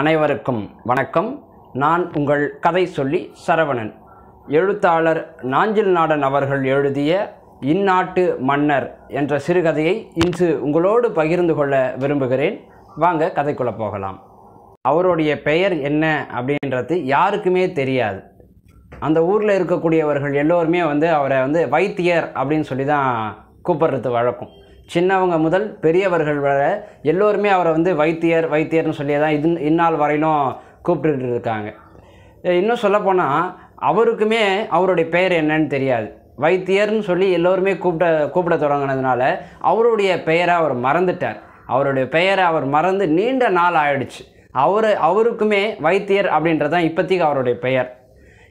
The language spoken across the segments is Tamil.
அனைவருக்கும் வணக்கம் நான் உங்கள் கதை சொல்லி சரவணன் எழுத்தாளர் நாஞ்சில் நாடன் அவர்கள் எழுதிய இந்நாட்டு மன்னர் என்ற சிறுகதையை இன்று உங்களோடு பகிர்ந்து கொள்ள விரும்புகிறேன் வாங்க கதைக்குள்ளே போகலாம் அவருடைய பெயர் என்ன அப்படின்றது யாருக்குமே தெரியாது அந்த ஊரில் இருக்கக்கூடியவர்கள் எல்லோருமே வந்து அவரை வந்து வைத்தியர் அப்படின்னு சொல்லி தான் கூப்பிட்றது வழக்கம் சின்னவங்க முதல் பெரியவர்கள் வர எல்லோருமே அவரை வந்து வைத்தியர் வைத்தியர்னு சொல்லி தான் இது இந்நாள் வரையிலும் கூப்பிட்டுக்கிட்டு இருக்காங்க இன்னும் சொல்லப்போனால் அவருக்குமே அவருடைய பெயர் என்னன்னு தெரியாது வைத்தியர்னு சொல்லி எல்லோருமே கூப்பிட கூப்பிட தொடங்கினதுனால அவருடைய பெயரை அவர் மறந்துட்டார் அவருடைய பெயரை அவர் மறந்து நீண்ட நாள் ஆயிடுச்சு அவர் அவருக்குமே வைத்தியர் அப்படின்றது தான் அவருடைய பெயர்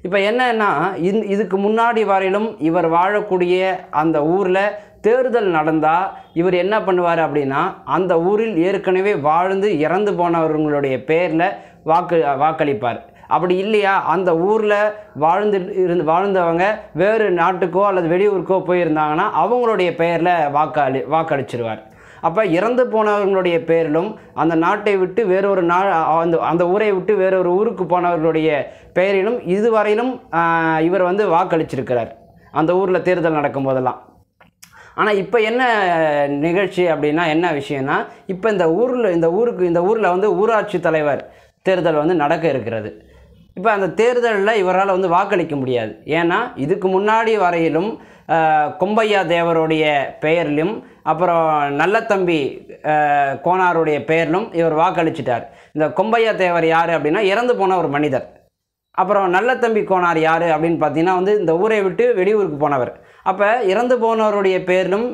இப்போ என்னன்னா இந் இதுக்கு முன்னாடி வரையிலும் இவர் வாழக்கூடிய அந்த ஊரில் தேர்தல் நடந்தால் இவர் என்ன பண்ணுவார் அப்படின்னா அந்த ஊரில் ஏற்கனவே வாழ்ந்து இறந்து போனவர்களுடைய பேரில் வாக்கு வாக்களிப்பார் அப்படி இல்லையா அந்த ஊரில் வாழ்ந்து இருந்து வாழ்ந்தவங்க வேறு நாட்டுக்கோ அல்லது வெளியூருக்கோ போயிருந்தாங்கன்னா அவங்களுடைய பெயரில் வாக்களி வாக்களிச்சிருவார் அப்போ இறந்து போனவர்களுடைய பெயரிலும் அந்த நாட்டை விட்டு வேறொரு நா அந்த அந்த ஊரை விட்டு வேறொரு ஊருக்கு போனவர்களுடைய பெயரிலும் இதுவரையிலும் இவர் வந்து வாக்களிச்சிருக்கிறார் அந்த ஊரில் தேர்தல் நடக்கும் போதெல்லாம் ஆனால் இப்போ என்ன நிகழ்ச்சி அப்படின்னா என்ன விஷயம்னா இப்போ இந்த ஊரில் இந்த ஊருக்கு இந்த ஊரில் வந்து ஊராட்சி தலைவர் தேர்தல் வந்து நடக்க இருக்கிறது இப்போ அந்த தேர்தலில் இவரால் வந்து வாக்களிக்க முடியாது ஏன்னா இதுக்கு முன்னாடி வரையிலும் கொம்பையா தேவருடைய பெயரிலும் அப்புறம் நல்ல தம்பி கோனாருடைய பெயரிலும் இவர் வாக்களிச்சிட்டார் இந்த கொம்பையா தேவர் யார் அப்படின்னா இறந்து போன ஒரு மனிதர் அப்புறம் நல்ல தம்பி கோனார் யார் அப்படின்னு பார்த்தீங்கன்னா வந்து இந்த ஊரை விட்டு வெளியூருக்கு போனவர் அப்போ இறந்து போனவருடைய பேரிலும்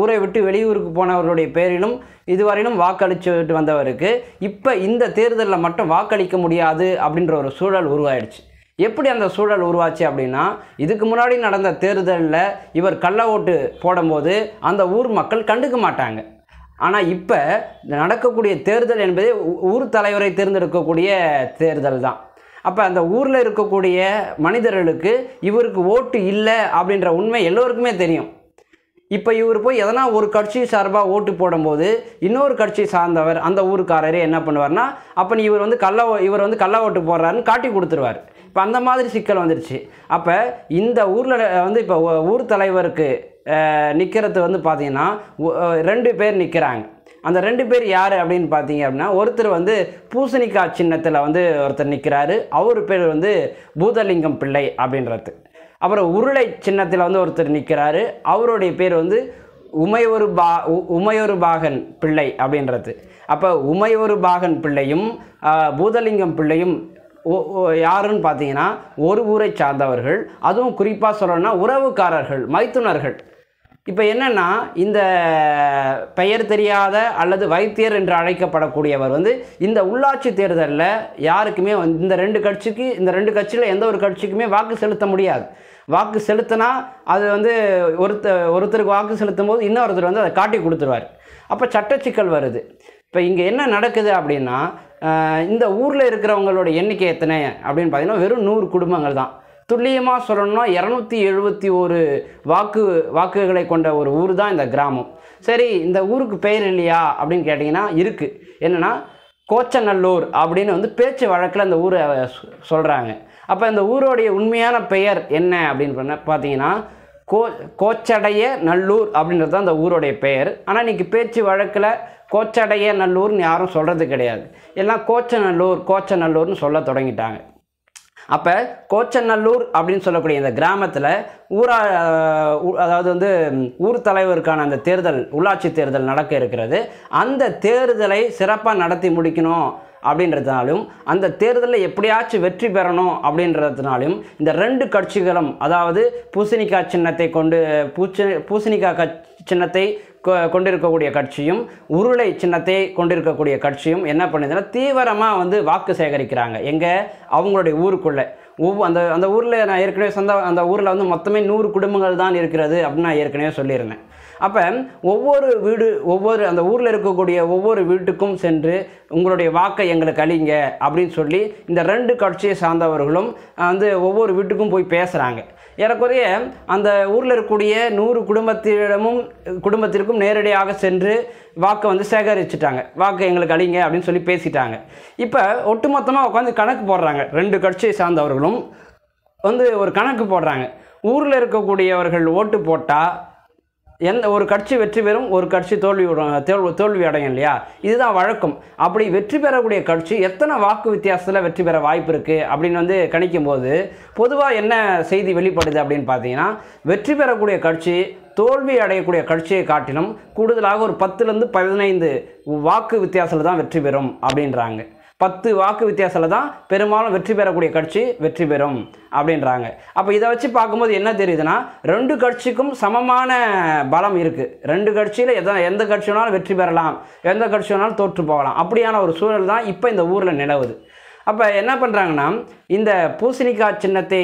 ஊரை விட்டு வெளியூருக்கு போனவர்களுடைய பேரிலும் இதுவரையிலும் வாக்களிச்சுட்டு வந்தவருக்கு இப்போ இந்த தேர்தலில் மட்டும் வாக்களிக்க முடியாது அப்படின்ற ஒரு சூழல் உருவாயிடுச்சு எப்படி அந்த சூழல் உருவாச்சு அப்படின்னா இதுக்கு முன்னாடி நடந்த தேர்தலில் இவர் கள்ள ஓட்டு போடும்போது அந்த ஊர் மக்கள் கண்டுக்க மாட்டாங்க ஆனால் இப்போ நடக்கக்கூடிய தேர்தல் என்பதே ஊர் தலைவரை தேர்ந்தெடுக்கக்கூடிய தேர்தல் தான் அப்போ அந்த ஊரில் இருக்கக்கூடிய மனிதர்களுக்கு இவருக்கு ஓட்டு இல்லை அப்படின்ற உண்மை எல்லோருக்குமே தெரியும் இப்போ இவர் போய் எதனா ஒரு கட்சி சார்பாக ஓட்டு போடும்போது இன்னொரு கட்சி சார்ந்தவர் அந்த ஊருக்காரரே என்ன பண்ணுவார்னா அப்போ இவர் வந்து கள்ள இவர் வந்து கள்ள ஓட்டு போடுறாருன்னு காட்டி கொடுத்துருவார் இப்போ அந்த மாதிரி சிக்கல் வந்துடுச்சு அப்போ இந்த ஊரில் வந்து இப்போ ஊர் தலைவருக்கு நிற்கிறது வந்து பார்த்திங்கன்னா ரெண்டு பேர் நிற்கிறாங்க அந்த ரெண்டு பேர் யார் அப்படின்னு பார்த்தீங்க அப்படின்னா ஒருத்தர் வந்து பூசணிக்காய் சின்னத்தில் வந்து ஒருத்தர் நிற்கிறாரு அவர் பேர் வந்து பூதலிங்கம் பிள்ளை அப்படின்றது அப்புறம் உருளை சின்னத்தில் வந்து ஒருத்தர் நிற்கிறாரு அவருடைய பேர் வந்து உமையொரு பா உமையொரு பாகன் பிள்ளை அப்படின்றது அப்போ உமையொரு பாகன் பிள்ளையும் பூதலிங்கம் பிள்ளையும் யாருன்னு பார்த்தீங்கன்னா ஒரு ஊரை சார்ந்தவர்கள் அதுவும் குறிப்பாக சொல்லணும்னா உறவுக்காரர்கள் மைத்துனர்கள் இப்போ என்னென்னா இந்த பெயர் தெரியாத அல்லது வைத்தியர் என்று அழைக்கப்படக்கூடியவர் வந்து இந்த உள்ளாட்சி தேர்தலில் யாருக்குமே இந்த ரெண்டு கட்சிக்கு இந்த ரெண்டு கட்சியில் எந்த ஒரு கட்சிக்குமே வாக்கு செலுத்த முடியாது வாக்கு செலுத்தினா அது வந்து ஒருத்த ஒருத்தருக்கு வாக்கு செலுத்தும் போது இன்னொருத்தர் வந்து அதை காட்டி கொடுத்துருவார் அப்போ சட்டச்சிக்கல் வருது இப்போ இங்கே என்ன நடக்குது அப்படின்னா இந்த ஊரில் இருக்கிறவங்களோட எண்ணிக்கை எத்தனை அப்படின்னு பார்த்தீங்கன்னா வெறும் நூறு குடும்பங்கள் தான் துல்லியமாக சொல்லணும்னா இரநூத்தி எழுபத்தி ஒரு வாக்கு வாக்குகளை கொண்ட ஒரு ஊர் தான் இந்த கிராமம் சரி இந்த ஊருக்கு பெயர் இல்லையா அப்படின்னு கேட்டிங்கன்னா இருக்குது என்னென்னா கோச்சநல்லூர் அப்படின்னு வந்து பேச்சு வழக்கில் அந்த ஊரை சொல்கிறாங்க அப்போ இந்த ஊரோடைய உண்மையான பெயர் என்ன அப்படின்னு பண்ண பார்த்தீங்கன்னா கோ கோச்சடைய நல்லூர் அப்படின்றது தான் அந்த ஊரோடைய பெயர் ஆனால் இன்றைக்கி பேச்சு வழக்கில் கோச்சடைய நல்லூர்னு யாரும் சொல்கிறது கிடையாது எல்லாம் கோச்சநல்லூர் கோச்சநல்லூர்னு சொல்ல தொடங்கிட்டாங்க அப்போ கோச்சநல்லூர் அப்படின்னு சொல்லக்கூடிய இந்த கிராமத்தில் ஊரா அதாவது வந்து ஊர் தலைவருக்கான அந்த தேர்தல் உள்ளாட்சி தேர்தல் நடக்க இருக்கிறது அந்த தேர்தலை சிறப்பாக நடத்தி முடிக்கணும் அப்படின்றதுனாலும் அந்த தேர்தலில் எப்படியாச்சும் வெற்றி பெறணும் அப்படின்றதுனாலும் இந்த ரெண்டு கட்சிகளும் அதாவது பூசணிக்காய் சின்னத்தை கொண்டு பூச்சி பூசணிக்காய் சின்னத்தை கொண்டிருக்கக்கூடிய கட்சியும் உருளை சின்னத்தை கொண்டிருக்கக்கூடிய கட்சியும் என்ன பண்ணுதுன்னா தீவிரமாக வந்து வாக்கு சேகரிக்கிறாங்க எங்கே அவங்களுடைய ஊருக்குள்ளே ஒவ்வொரு அந்த அந்த ஊரில் நான் ஏற்கனவே சொந்த அந்த ஊரில் வந்து மொத்தமே நூறு குடும்பங்கள் தான் இருக்கிறது அப்படின்னு நான் ஏற்கனவே சொல்லியிருந்தேன் அப்போ ஒவ்வொரு வீடு ஒவ்வொரு அந்த ஊரில் இருக்கக்கூடிய ஒவ்வொரு வீட்டுக்கும் சென்று உங்களுடைய வாக்கை எங்களுக்கு அழிங்க அப்படின்னு சொல்லி இந்த ரெண்டு கட்சியை சார்ந்தவர்களும் வந்து ஒவ்வொரு வீட்டுக்கும் போய் பேசுகிறாங்க ஏறக்குறைய அந்த ஊரில் இருக்கக்கூடிய நூறு குடும்பத்திடமும் குடும்பத்திற்கும் நேரடியாக சென்று வாக்கை வந்து சேகரிச்சுட்டாங்க வாக்கு எங்களுக்கு அழிங்க அப்படின்னு சொல்லி பேசிட்டாங்க இப்போ ஒட்டுமொத்தமாக உட்காந்து கணக்கு போடுறாங்க ரெண்டு கட்சியை சார்ந்தவர்களும் வந்து ஒரு கணக்கு போடுறாங்க ஊரில் இருக்கக்கூடியவர்கள் ஓட்டு போட்டால் எந்த ஒரு கட்சி வெற்றி பெறும் ஒரு கட்சி தோல்வி தோல்வி தோல்வி அடையும் இல்லையா இதுதான் வழக்கம் அப்படி வெற்றி பெறக்கூடிய கட்சி எத்தனை வாக்கு வித்தியாசத்தில் வெற்றி பெற வாய்ப்பு இருக்குது அப்படின்னு வந்து கணிக்கும் போது பொதுவாக என்ன செய்தி வெளிப்படுது அப்படின்னு பார்த்தீங்கன்னா வெற்றி பெறக்கூடிய கட்சி தோல்வி அடையக்கூடிய கட்சியை காட்டிலும் கூடுதலாக ஒரு பத்துலேருந்து பதினைந்து வாக்கு வித்தியாசத்தில் தான் வெற்றி பெறும் அப்படின்றாங்க பத்து வாக்கு வித்தியாசத்தில் தான் பெரும்பாலும் வெற்றி பெறக்கூடிய கட்சி வெற்றி பெறும் அப்படின்றாங்க அப்போ இதை வச்சு பார்க்கும்போது என்ன தெரியுதுன்னா ரெண்டு கட்சிக்கும் சமமான பலம் இருக்குது ரெண்டு கட்சியில் எத எந்த கட்சி வேணாலும் வெற்றி பெறலாம் எந்த கட்சி வேணாலும் தோற்று போகலாம் அப்படியான ஒரு சூழல் தான் இப்போ இந்த ஊரில் நிலவுது அப்போ என்ன பண்ணுறாங்கன்னா இந்த பூசணிக்காய் சின்னத்தை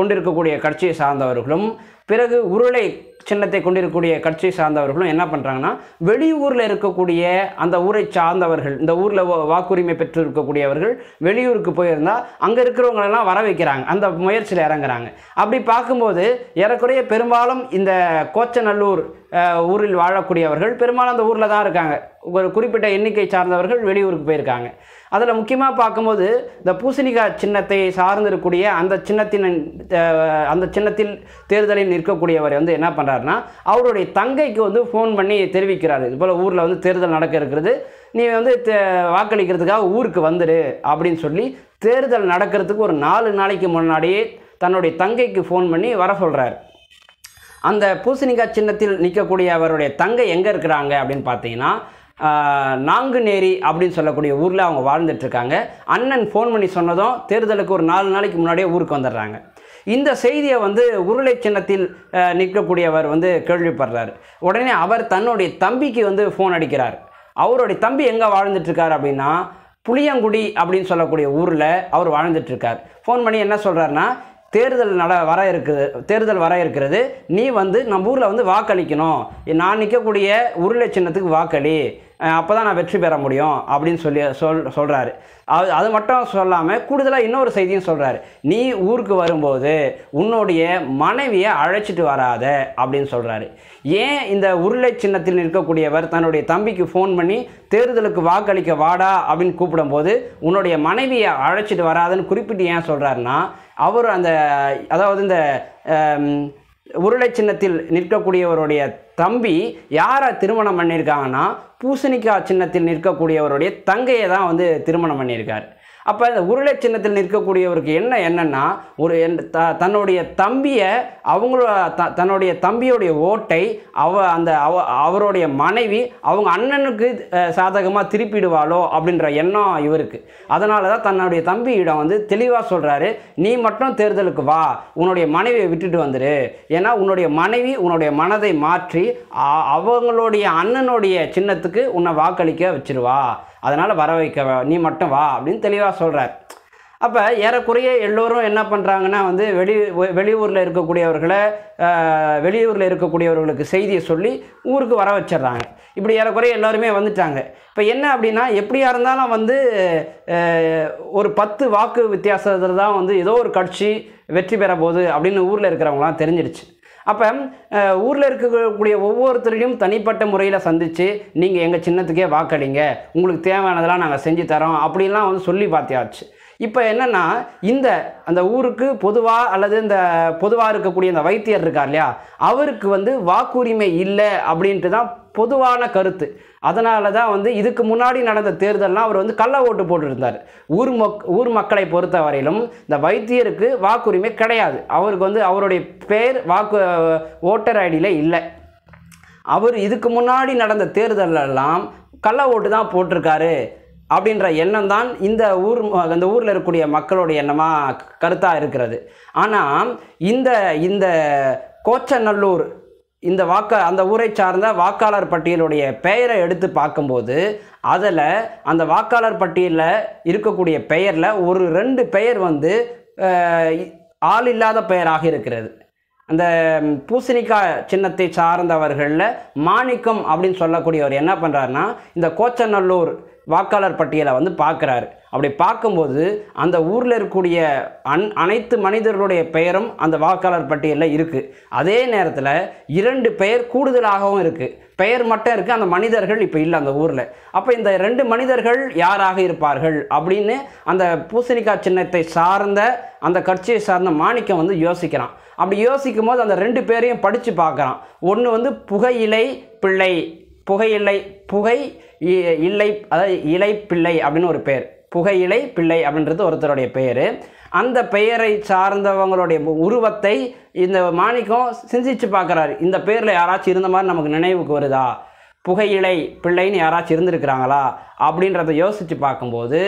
கொண்டிருக்கக்கூடிய கட்சியை சார்ந்தவர்களும் பிறகு உருளை சின்னத்தை கொண்டிருக்கக்கூடிய கட்சியை சார்ந்தவர்களும் என்ன பண்ணுறாங்கன்னா வெளியூரில் இருக்கக்கூடிய அந்த ஊரை சார்ந்தவர்கள் இந்த ஊரில் வாக்குரிமை பெற்று இருக்கக்கூடியவர்கள் வெளியூருக்கு போயிருந்தால் அங்கே இருக்கிறவங்களெல்லாம் வர வைக்கிறாங்க அந்த முயற்சியில் இறங்குறாங்க அப்படி பார்க்கும்போது ஏறக்குறைய பெரும்பாலும் இந்த கோச்சநல்லூர் ஊரில் வாழக்கூடியவர்கள் பெரும்பாலும் அந்த ஊரில் தான் இருக்காங்க ஒரு குறிப்பிட்ட எண்ணிக்கை சார்ந்தவர்கள் வெளியூருக்கு போயிருக்காங்க அதில் முக்கியமாக பார்க்கும்போது இந்த பூசணிக்காய் சின்னத்தை சார்ந்திருக்கக்கூடிய அந்த சின்னத்தின் அந்த சின்னத்தில் தேர்தலில் நிற்கக்கூடியவர் வந்து என்ன பண்ணுறாருனா அவருடைய தங்கைக்கு வந்து ஃபோன் பண்ணி தெரிவிக்கிறார் இது போல் ஊரில் வந்து தேர்தல் நடக்க இருக்கிறது நீ வந்து வாக்களிக்கிறதுக்காக ஊருக்கு வந்துடு அப்படின்னு சொல்லி தேர்தல் நடக்கிறதுக்கு ஒரு நாலு நாளைக்கு முன்னாடியே தன்னுடைய தங்கைக்கு ஃபோன் பண்ணி வர சொல்கிறார் அந்த பூசணிக்காய் சின்னத்தில் நிற்கக்கூடிய அவருடைய தங்கை எங்கே இருக்கிறாங்க அப்படின்னு பார்த்தீங்கன்னா நாங்குநேரி அப்படின்னு சொல்லக்கூடிய ஊரில் அவங்க வாழ்ந்துட்டுருக்காங்க அண்ணன் ஃபோன் பண்ணி சொன்னதும் தேர்தலுக்கு ஒரு நாலு நாளைக்கு முன்னாடியே ஊருக்கு வந்துடுறாங்க இந்த செய்தியை வந்து உருளை சின்னத்தில் நிற்கக்கூடியவர் வந்து கேள்விப்படுறார் உடனே அவர் தன்னுடைய தம்பிக்கு வந்து ஃபோன் அடிக்கிறார் அவருடைய தம்பி எங்கே வாழ்ந்துட்டுருக்கார் அப்படின்னா புளியங்குடி அப்படின்னு சொல்லக்கூடிய ஊரில் அவர் வாழ்ந்துட்டுருக்கார் ஃபோன் பண்ணி என்ன சொல்கிறாருன்னா தேர்தல் நட வர இருக்குது தேர்தல் வர இருக்கிறது நீ வந்து நம்ம ஊரில் வந்து வாக்களிக்கணும் நான் நிற்கக்கூடிய உருளை சின்னத்துக்கு வாக்களி அப்போ தான் நான் வெற்றி பெற முடியும் அப்படின்னு சொல்லி சொல் சொல்கிறாரு அது அது மட்டும் சொல்லாமல் கூடுதலாக இன்னொரு செய்தியும் சொல்கிறாரு நீ ஊருக்கு வரும்போது உன்னுடைய மனைவியை அழைச்சிட்டு வராத அப்படின்னு சொல்கிறாரு ஏன் இந்த உருளை சின்னத்தில் நிற்கக்கூடியவர் தன்னுடைய தம்பிக்கு ஃபோன் பண்ணி தேர்தலுக்கு வாக்களிக்க வாடா அப்படின்னு கூப்பிடும்போது உன்னுடைய மனைவியை அழைச்சிட்டு வராதுன்னு குறிப்பிட்டு ஏன் சொல்கிறாருன்னா அவர் அந்த அதாவது இந்த உருளை சின்னத்தில் நிற்கக்கூடியவருடைய தம்பி யாரை திருமணம் பண்ணியிருக்காங்கன்னா பூசணிக்காய் சின்னத்தில் நிற்கக்கூடியவருடைய தங்கையை தான் வந்து திருமணம் பண்ணியிருக்காரு அப்போ இந்த உருளை சின்னத்தில் நிற்கக்கூடியவருக்கு என்ன என்னென்னா ஒரு த தன்னுடைய தம்பியை அவங்களோட த தன்னுடைய தம்பியுடைய ஓட்டை அவ அந்த அவ அவருடைய மனைவி அவங்க அண்ணனுக்கு சாதகமாக திருப்பிடுவாளோ அப்படின்ற எண்ணம் இவருக்கு அதனால தான் தன்னுடைய தம்பியிடம் வந்து தெளிவாக சொல்கிறாரு நீ மட்டும் தேர்தலுக்கு வா உன்னுடைய மனைவியை விட்டுட்டு வந்துடு ஏன்னா உன்னுடைய மனைவி உன்னுடைய மனதை மாற்றி அவங்களுடைய அண்ணனுடைய சின்னத்துக்கு உன்னை வாக்களிக்க வச்சிருவா அதனால் வர வைக்க நீ மட்டும் வா அப்படின்னு தெளிவாக சொல்கிறார் அப்போ ஏறக்குறைய எல்லோரும் என்ன பண்ணுறாங்கன்னா வந்து வெளி வெளியூரில் இருக்கக்கூடியவர்களை வெளியூரில் இருக்கக்கூடியவர்களுக்கு செய்தியை சொல்லி ஊருக்கு வர வச்சிடுறாங்க இப்படி ஏறக்குறைய எல்லோருமே வந்துட்டாங்க இப்போ என்ன அப்படின்னா எப்படியாக இருந்தாலும் வந்து ஒரு பத்து வாக்கு வித்தியாசத்தில் தான் வந்து ஏதோ ஒரு கட்சி வெற்றி பெற போகுது அப்படின்னு ஊரில் இருக்கிறவங்களாம் தெரிஞ்சிடுச்சு அப்போ ஊரில் இருக்கக்கூடிய ஒவ்வொருத்தரையும் தனிப்பட்ட முறையில் சந்தித்து நீங்கள் எங்கள் சின்னத்துக்கே வாக்களிங்க உங்களுக்கு தேவையானதெல்லாம் நாங்கள் செஞ்சு தரோம் அப்படின்லாம் வந்து சொல்லி பார்த்தியாச்சு இப்போ என்னென்னா இந்த அந்த ஊருக்கு பொதுவாக அல்லது இந்த பொதுவாக இருக்கக்கூடிய அந்த வைத்தியர் இருக்கார் இல்லையா அவருக்கு வந்து வாக்குரிமை இல்லை அப்படின்ட்டு தான் பொதுவான கருத்து அதனால தான் வந்து இதுக்கு முன்னாடி நடந்த தேர்தல்லாம் அவர் வந்து கள்ள ஓட்டு போட்டிருந்தார் ஊர் மக் ஊர் மக்களை பொறுத்த வரையிலும் இந்த வைத்தியருக்கு வாக்குரிமை கிடையாது அவருக்கு வந்து அவருடைய பேர் வாக்கு ஓட்டர் ஐடியில் இல்லை அவர் இதுக்கு முன்னாடி நடந்த தேர்தலெல்லாம் கள்ள ஓட்டு தான் போட்டிருக்காரு அப்படின்ற எண்ணம் தான் இந்த ஊர் அந்த ஊரில் இருக்கக்கூடிய மக்களுடைய எண்ணமாக கருத்தாக இருக்கிறது ஆனால் இந்த இந்த கோச்சநல்லூர் இந்த வாக்க அந்த ஊரை சார்ந்த வாக்காளர் பட்டியலுடைய பெயரை எடுத்து பார்க்கும்போது அதில் அந்த வாக்காளர் பட்டியலில் இருக்கக்கூடிய பெயரில் ஒரு ரெண்டு பெயர் வந்து ஆள் இல்லாத பெயராக இருக்கிறது அந்த பூசணிக்காய் சின்னத்தை சார்ந்தவர்களில் மாணிக்கம் அப்படின்னு சொல்லக்கூடியவர் என்ன பண்ணுறாருன்னா இந்த கோச்சநல்லூர் வாக்காளர் பட்டியலை வந்து பார்க்குறாரு அப்படி பார்க்கும்போது அந்த ஊரில் இருக்கக்கூடிய அன் அனைத்து மனிதர்களுடைய பெயரும் அந்த வாக்காளர் பட்டியலில் இருக்குது அதே நேரத்தில் இரண்டு பெயர் கூடுதலாகவும் இருக்குது பெயர் மட்டும் இருக்குது அந்த மனிதர்கள் இப்போ இல்லை அந்த ஊரில் அப்போ இந்த ரெண்டு மனிதர்கள் யாராக இருப்பார்கள் அப்படின்னு அந்த பூசணிக்கா சின்னத்தை சார்ந்த அந்த கட்சியை சார்ந்த மாணிக்கம் வந்து யோசிக்கிறான் அப்படி யோசிக்கும் போது அந்த ரெண்டு பேரையும் படித்து பார்க்குறான் ஒன்று வந்து புகையிலை பிள்ளை புகையிலை புகை இல்லை அதாவது இலை பிள்ளை அப்படின்னு ஒரு பேர் புகையிலை பிள்ளை அப்படின்றது ஒருத்தருடைய பெயர் அந்த பெயரை சார்ந்தவங்களுடைய உருவத்தை இந்த மாணிக்கம் சிந்திச்சு பார்க்குறாரு இந்த பேரில் யாராச்சும் இருந்த மாதிரி நமக்கு நினைவுக்கு வருதா புகையிலை பிள்ளைன்னு யாராச்சும் இருந்திருக்கிறாங்களா அப்படின்றத யோசித்து பார்க்கும்போது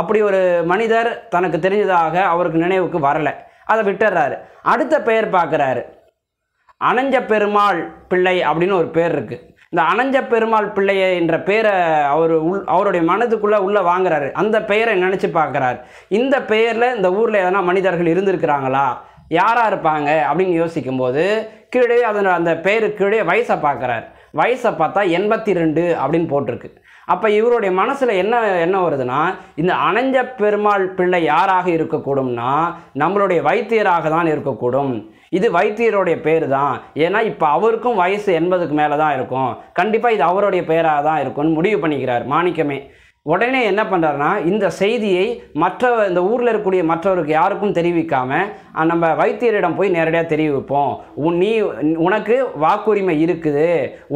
அப்படி ஒரு மனிதர் தனக்கு தெரிஞ்சதாக அவருக்கு நினைவுக்கு வரலை அதை விட்டுறாரு அடுத்த பெயர் பார்க்குறாரு அனஞ்ச பெருமாள் பிள்ளை அப்படின்னு ஒரு பேர் இருக்குது இந்த அனஞ்ச பெருமாள் பிள்ளைய என்ற பெயரை அவர் உள் அவருடைய மனதுக்குள்ளே உள்ளே வாங்குறாரு அந்த பெயரை நினச்சி பார்க்குறாரு இந்த பெயரில் இந்த ஊரில் எதனா மனிதர்கள் இருந்திருக்கிறாங்களா யாராக இருப்பாங்க அப்படின்னு யோசிக்கும்போது கீழே அதன் அந்த பெயருக்கு கீழே வயசை பார்க்குறாரு வயசை பார்த்தா எண்பத்தி ரெண்டு அப்படின்னு போட்டிருக்கு அப்போ இவருடைய மனசில் என்ன என்ன வருதுன்னா இந்த அணைஞ்ச பெருமாள் பிள்ளை யாராக இருக்கக்கூடும்னா நம்மளுடைய வைத்தியராக தான் இருக்கக்கூடும் இது வைத்தியருடைய பேர் தான் ஏன்னா இப்போ அவருக்கும் வயசு எண்பதுக்கு மேலே தான் இருக்கும் கண்டிப்பாக இது அவருடைய பேராக தான் இருக்கும்னு முடிவு பண்ணிக்கிறார் மாணிக்கமே உடனே என்ன பண்ணுறாருனா இந்த செய்தியை மற்ற இந்த ஊரில் இருக்கக்கூடிய மற்றவருக்கு யாருக்கும் தெரிவிக்காமல் நம்ம வைத்தியரிடம் போய் நேரடியாக தெரிவிப்போம் உன் நீ உனக்கு வாக்குரிமை இருக்குது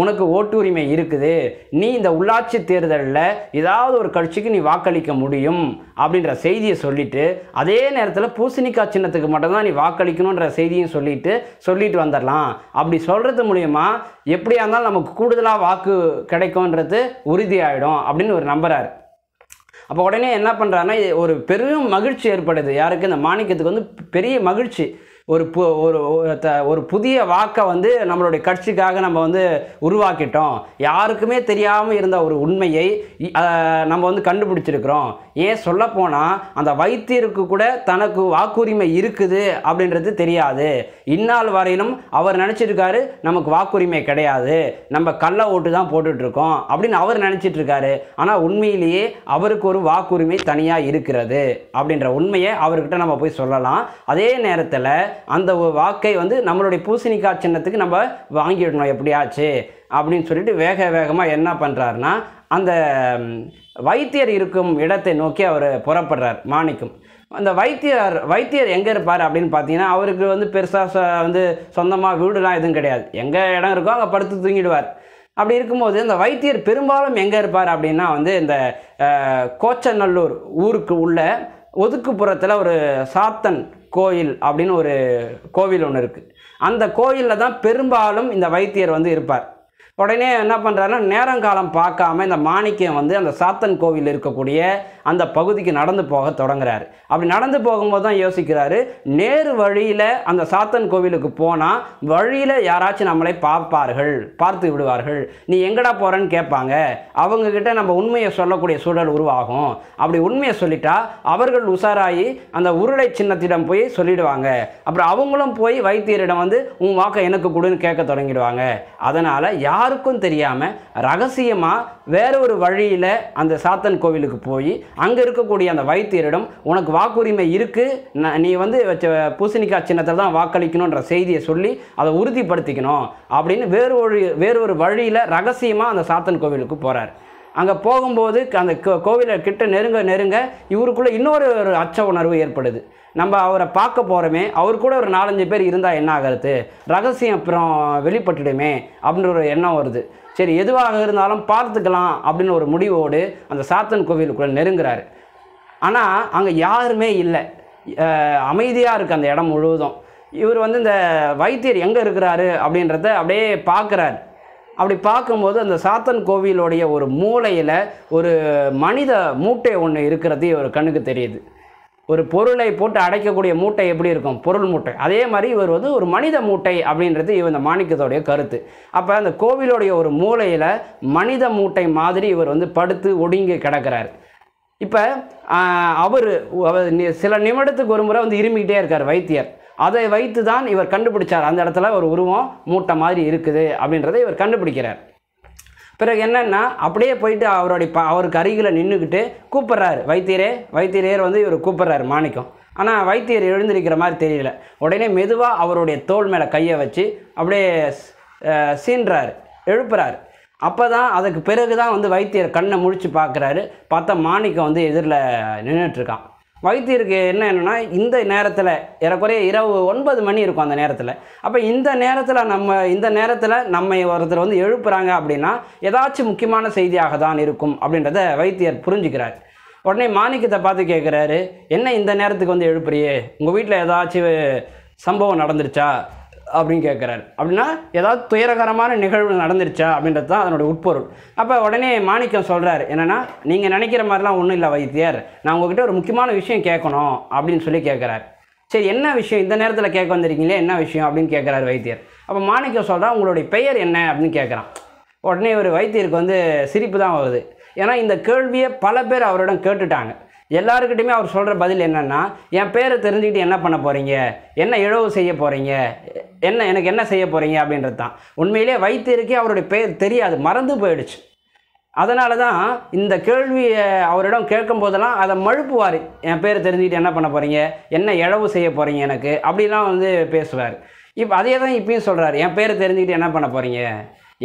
உனக்கு ஓட்டுரிமை இருக்குது நீ இந்த உள்ளாட்சி தேர்தலில் ஏதாவது ஒரு கட்சிக்கு நீ வாக்களிக்க முடியும் அப்படின்ற செய்தியை சொல்லிவிட்டு அதே நேரத்தில் பூசணிக்காய் சின்னத்துக்கு மட்டும்தான் நீ வாக்களிக்கணுன்ற செய்தியும் சொல்லிவிட்டு சொல்லிட்டு வந்துடலாம் அப்படி சொல்கிறது மூலியமாக எப்படியா இருந்தாலும் நமக்கு கூடுதலாக வாக்கு கிடைக்கும்ன்றது உறுதியாயிடும் அப்படின்னு ஒரு நம்புறாரு அப்போ உடனே என்ன பண்ணுறாருன்னா ஒரு பெரும் மகிழ்ச்சி ஏற்படுது யாருக்கு இந்த மாணிக்கத்துக்கு வந்து பெரிய மகிழ்ச்சி ஒரு பு ஒரு ஒரு புதிய வாக்கை வந்து நம்மளுடைய கட்சிக்காக நம்ம வந்து உருவாக்கிட்டோம் யாருக்குமே தெரியாமல் இருந்த ஒரு உண்மையை நம்ம வந்து கண்டுபிடிச்சிருக்கிறோம் ஏன் சொல்லப்போனால் அந்த வைத்தியருக்கு கூட தனக்கு வாக்குரிமை இருக்குது அப்படின்றது தெரியாது இந்நாள் வரையிலும் அவர் நினச்சிருக்காரு நமக்கு வாக்குரிமை கிடையாது நம்ம கள்ள ஓட்டு தான் போட்டுட்ருக்கோம் அப்படின்னு அவர் நினச்சிட்ருக்காரு ஆனால் உண்மையிலேயே அவருக்கு ஒரு வாக்குரிமை தனியாக இருக்கிறது அப்படின்ற உண்மையை அவர்கிட்ட நம்ம போய் சொல்லலாம் அதே நேரத்தில் அந்த வாக்கை வந்து நம்மளுடைய பூசணிக்காய் சின்னத்துக்கு நம்ம வாங்கிடணும் எப்படியாச்சு அப்படின்னு சொல்லிட்டு வேக வேகமாக என்ன பண்ணுறாருனா அந்த வைத்தியர் இருக்கும் இடத்தை நோக்கி அவர் புறப்படுறார் மாணிக்கம் அந்த வைத்தியர் வைத்தியர் எங்கே இருப்பார் அப்படின்னு பார்த்தீங்கன்னா அவருக்கு வந்து பெருசாக வந்து சொந்தமாக வீடுலாம் எதுவும் கிடையாது எங்கே இடம் இருக்கோ அங்கே படுத்து தூங்கிடுவார் அப்படி இருக்கும்போது இந்த வைத்தியர் பெரும்பாலும் எங்கே இருப்பார் அப்படின்னா வந்து இந்த கோச்சநல்லூர் ஊருக்கு உள்ள ஒதுக்குப்புறத்தில் ஒரு சாத்தன் கோயில் அப்படின்னு ஒரு கோவில் ஒன்று இருக்குது அந்த கோயிலில் தான் பெரும்பாலும் இந்த வைத்தியர் வந்து இருப்பார் உடனே என்ன பண்ணுறாருன்னா நேரங்காலம் பார்க்காம இந்த மாணிக்கம் வந்து அந்த சாத்தன் கோவில் இருக்கக்கூடிய அந்த பகுதிக்கு நடந்து போக தொடங்குறாரு அப்படி நடந்து போகும்போது தான் யோசிக்கிறாரு நேர் வழியில் அந்த சாத்தன் கோவிலுக்கு போனால் வழியில் யாராச்சும் நம்மளை பார்ப்பார்கள் பார்த்து விடுவார்கள் நீ எங்கடா போகிறேன்னு கேட்பாங்க அவங்கக்கிட்ட நம்ம உண்மையை சொல்லக்கூடிய சூழல் உருவாகும் அப்படி உண்மையை சொல்லிட்டா அவர்கள் உஷாராகி அந்த உருளை சின்னத்திடம் போய் சொல்லிடுவாங்க அப்புறம் அவங்களும் போய் வைத்தியரிடம் வந்து உன் வாக்கை எனக்கு கொடுன்னு கேட்க தொடங்கிடுவாங்க அதனால் யாருக்கும் தெரியாமல் ரகசியமாக வேற ஒரு வழியில் அந்த சாத்தன் கோவிலுக்கு போய் அங்கே இருக்கக்கூடிய அந்த வைத்தியரிடம் உனக்கு வாக்குரிமை இருக்குது நீ வந்து பூசணிக்காய் சின்னத்தில் தான் வாக்களிக்கணுன்ற செய்தியை சொல்லி அதை உறுதிப்படுத்திக்கணும் அப்படின்னு வேறு ஒரு வேறு ஒரு வழியில் ரகசியமாக அந்த சாத்தன் கோவிலுக்கு போகிறார் அங்கே போகும்போது அந்த கோவிலை கிட்ட நெருங்க நெருங்க இவருக்குள்ளே இன்னொரு ஒரு அச்ச உணர்வு ஏற்படுது நம்ம அவரை பார்க்க போகிறோமே அவர் கூட ஒரு நாலஞ்சு பேர் இருந்தால் என்ன ஆகிறது ரகசியம் அப்புறம் வெளிப்பட்டுடுமே அப்படின்ற ஒரு எண்ணம் வருது சரி எதுவாக இருந்தாலும் பார்த்துக்கலாம் அப்படின்னு ஒரு முடிவோடு அந்த சாத்தன் கோவிலுக்குள்ளே நெருங்குறாரு ஆனால் அங்கே யாருமே இல்லை அமைதியாக இருக்குது அந்த இடம் முழுவதும் இவர் வந்து இந்த வைத்தியர் எங்கே இருக்கிறாரு அப்படின்றத அப்படியே பார்க்குறாரு அப்படி பார்க்கும்போது அந்த சாத்தன் கோவிலுடைய ஒரு மூளையில் ஒரு மனித மூட்டை ஒன்று இருக்கிறது ஒரு கண்ணுக்கு தெரியுது ஒரு பொருளை போட்டு அடைக்கக்கூடிய மூட்டை எப்படி இருக்கும் பொருள் மூட்டை அதே மாதிரி இவர் வந்து ஒரு மனித மூட்டை அப்படின்றது இவர் இந்த மாணிக்கத்தோடைய கருத்து அப்போ அந்த கோவிலுடைய ஒரு மூளையில் மனித மூட்டை மாதிரி இவர் வந்து படுத்து ஒடுங்கி கிடக்கிறார் இப்போ அவர் சில நிமிடத்துக்கு ஒரு முறை வந்து இருமிக்கிட்டே இருக்கார் வைத்தியர் அதை வைத்து தான் இவர் கண்டுபிடிச்சார் அந்த இடத்துல ஒரு உருவம் மூட்டை மாதிரி இருக்குது அப்படின்றத இவர் கண்டுபிடிக்கிறார் பிறகு என்னென்னா அப்படியே போயிட்டு அவருடைய ப அவருக்கு அருகில் நின்றுக்கிட்டு கூப்பிட்றாரு வைத்தியரே வைத்தியரையர் வந்து இவர் கூப்பிட்றாரு மாணிக்கம் ஆனால் வைத்தியர் எழுந்திருக்கிற மாதிரி தெரியல உடனே மெதுவாக அவருடைய தோல் மேலே கையை வச்சு அப்படியே சீன்றாரு எழுப்புறாரு அப்போ தான் அதுக்கு பிறகு தான் வந்து வைத்தியர் கண்ணை முழிச்சு பார்க்குறாரு பார்த்தா மாணிக்கம் வந்து எதிரில் நின்றுட்டுருக்கான் வைத்தியருக்கு என்ன என்னென்னா இந்த நேரத்தில் ஏறக்குறைய இரவு ஒன்பது மணி இருக்கும் அந்த நேரத்தில் அப்போ இந்த நேரத்தில் நம்ம இந்த நேரத்தில் நம்ம ஒருத்தர் வந்து எழுப்புறாங்க அப்படின்னா ஏதாச்சும் முக்கியமான செய்தியாக தான் இருக்கும் அப்படின்றத வைத்தியர் புரிஞ்சுக்கிறார் உடனே மாணிக்கத்தை பார்த்து கேட்குறாரு என்ன இந்த நேரத்துக்கு வந்து எழுப்புறியே உங்கள் வீட்டில் ஏதாச்சும் சம்பவம் நடந்துருச்சா அப்படின்னு கேட்குறாரு அப்படின்னா ஏதாவது துயரகரமான நிகழ்வு நடந்துருச்சா அப்படின்றது தான் அதனோட உட்பொருள் அப்போ உடனே மாணிக்கம் சொல்கிறாரு என்னென்னா நீங்கள் நினைக்கிற மாதிரிலாம் ஒன்றும் இல்லை வைத்தியர் நான் உங்ககிட்ட ஒரு முக்கியமான விஷயம் கேட்கணும் அப்படின்னு சொல்லி கேட்குறாரு சரி என்ன விஷயம் இந்த நேரத்தில் கேட்க வந்திருக்கீங்களே என்ன விஷயம் அப்படின்னு கேட்குறாரு வைத்தியர் அப்போ மாணிக்கம் சொல்கிறா உங்களுடைய பெயர் என்ன அப்படின்னு கேட்குறான் உடனே ஒரு வைத்தியருக்கு வந்து சிரிப்பு தான் வருது ஏன்னா இந்த கேள்வியை பல பேர் அவரிடம் கேட்டுட்டாங்க எல்லாருக்கிட்டையுமே அவர் சொல்கிற பதில் என்னென்னா என் பேரை தெரிஞ்சுக்கிட்டு என்ன பண்ண போகிறீங்க என்ன இழவு செய்ய போகிறீங்க என்ன எனக்கு என்ன செய்ய போகிறீங்க அப்படின்றது தான் உண்மையிலே வைத்தியருக்கே அவருடைய பெயர் தெரியாது மறந்து போயிடுச்சு அதனால தான் இந்த கேள்வியை அவரிடம் கேட்கும் போதெல்லாம் அதை மழுப்புவார் என் பேர் தெரிஞ்சுக்கிட்டு என்ன பண்ண போகிறீங்க என்ன இழவு செய்ய போகிறீங்க எனக்கு அப்படிலாம் வந்து பேசுவார் இப்போ அதே தான் இப்பயும் சொல்கிறார் என் பேர் தெரிஞ்சுக்கிட்டு என்ன பண்ண போகிறீங்க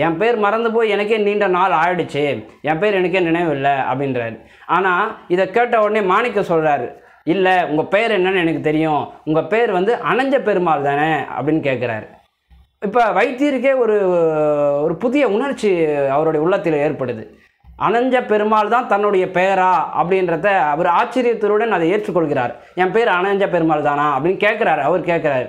என் பேர் மறந்து போய் எனக்கே நீண்ட நாள் ஆயிடுச்சு என் பேர் எனக்கே நினைவு இல்லை அப்படின்றார் ஆனால் இதை கேட்ட உடனே மாணிக்க சொல்கிறார் இல்லை உங்கள் பேர் என்னன்னு எனக்கு தெரியும் உங்கள் பேர் வந்து அணஞ்ச பெருமாள் தானே அப்படின்னு கேட்குறாரு இப்போ வைத்தியருக்கே ஒரு ஒரு புதிய உணர்ச்சி அவருடைய உள்ளத்தில் ஏற்படுது அனஞ்ச பெருமாள் தான் தன்னுடைய பெயரா அப்படின்றத அவர் ஆச்சரியத்துடன் அதை ஏற்றுக்கொள்கிறார் என் பேர் அனஞ்ச பெருமாள் தானா அப்படின்னு கேட்குறாரு அவர் கேட்குறாரு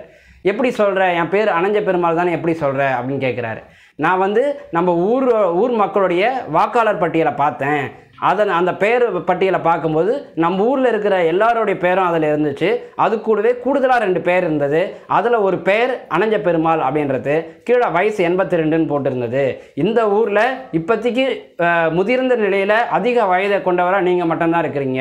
எப்படி சொல்கிற என் பேர் அனஞ்ச பெருமாள் தானே எப்படி சொல்கிற அப்படின்னு கேட்குறாரு நான் வந்து நம்ம ஊர் ஊர் மக்களுடைய வாக்காளர் பட்டியலை பார்த்தேன் அதன் அந்த பேர் பட்டியலை பார்க்கும்போது நம்ம ஊரில் இருக்கிற எல்லாருடைய பேரும் அதில் இருந்துச்சு அது கூடவே கூடுதலாக ரெண்டு பேர் இருந்தது அதில் ஒரு பேர் அணஞ்ச பெருமாள் அப்படின்றது கீழே வயசு எண்பத்தி ரெண்டுன்னு போட்டிருந்தது இந்த ஊரில் இப்போதைக்கு முதிர்ந்த நிலையில் அதிக வயதை கொண்டவராக நீங்கள் மட்டும்தான் இருக்கிறீங்க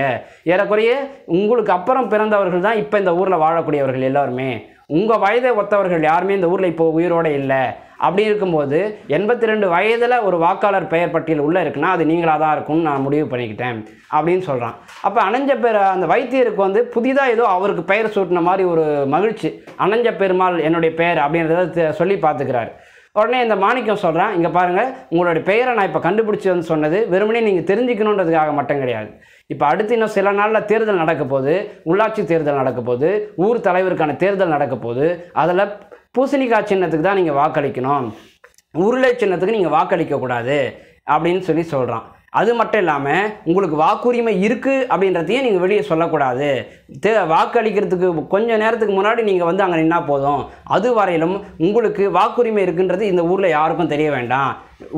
ஏறக்குறைய உங்களுக்கு அப்புறம் பிறந்தவர்கள் தான் இப்போ இந்த ஊரில் வாழக்கூடியவர்கள் எல்லாருமே உங்கள் வயதை ஒத்தவர்கள் யாருமே இந்த ஊரில் இப்போ உயிரோடு இல்லை அப்படி இருக்கும்போது எண்பத்தி ரெண்டு வயதில் ஒரு வாக்காளர் பெயர் பட்டியல் உள்ளே இருக்குன்னா அது நீங்களாக தான் இருக்கும்னு நான் முடிவு பண்ணிக்கிட்டேன் அப்படின்னு சொல்கிறான் அப்போ அணைஞ்ச பேர் அந்த வைத்தியருக்கு வந்து புதிதாக ஏதோ அவருக்கு பெயர் சூட்டின மாதிரி ஒரு மகிழ்ச்சி அணைஞ்ச பெருமாள் என்னுடைய பெயர் அப்படின்றத சொல்லி பார்த்துக்கிறாரு உடனே இந்த மாணிக்கம் சொல்கிறேன் இங்கே பாருங்கள் உங்களுடைய பெயரை நான் இப்போ வந்து சொன்னது வெறுமனே நீங்கள் தெரிஞ்சுக்கணுன்றதுக்காக மட்டும் கிடையாது இப்போ அடுத்து இன்னும் சில நாளில் தேர்தல் நடக்க போது உள்ளாட்சி தேர்தல் நடக்க போது ஊர் தலைவருக்கான தேர்தல் நடக்க போது அதில் பூசணிக்காய் சின்னத்துக்கு தான் நீங்கள் வாக்களிக்கணும் உருளை சின்னத்துக்கு நீங்கள் வாக்களிக்கக்கூடாது அப்படின்னு சொல்லி சொல்கிறான் அது மட்டும் இல்லாமல் உங்களுக்கு வாக்குரிமை இருக்குது அப்படின்றதையும் நீங்கள் வெளியே சொல்லக்கூடாது தே வாக்களிக்கிறதுக்கு கொஞ்சம் நேரத்துக்கு முன்னாடி நீங்கள் வந்து அங்கே நின்னா போதும் அது வரையிலும் உங்களுக்கு வாக்குரிமை இருக்குன்றது இந்த ஊரில் யாருக்கும் தெரிய வேண்டாம்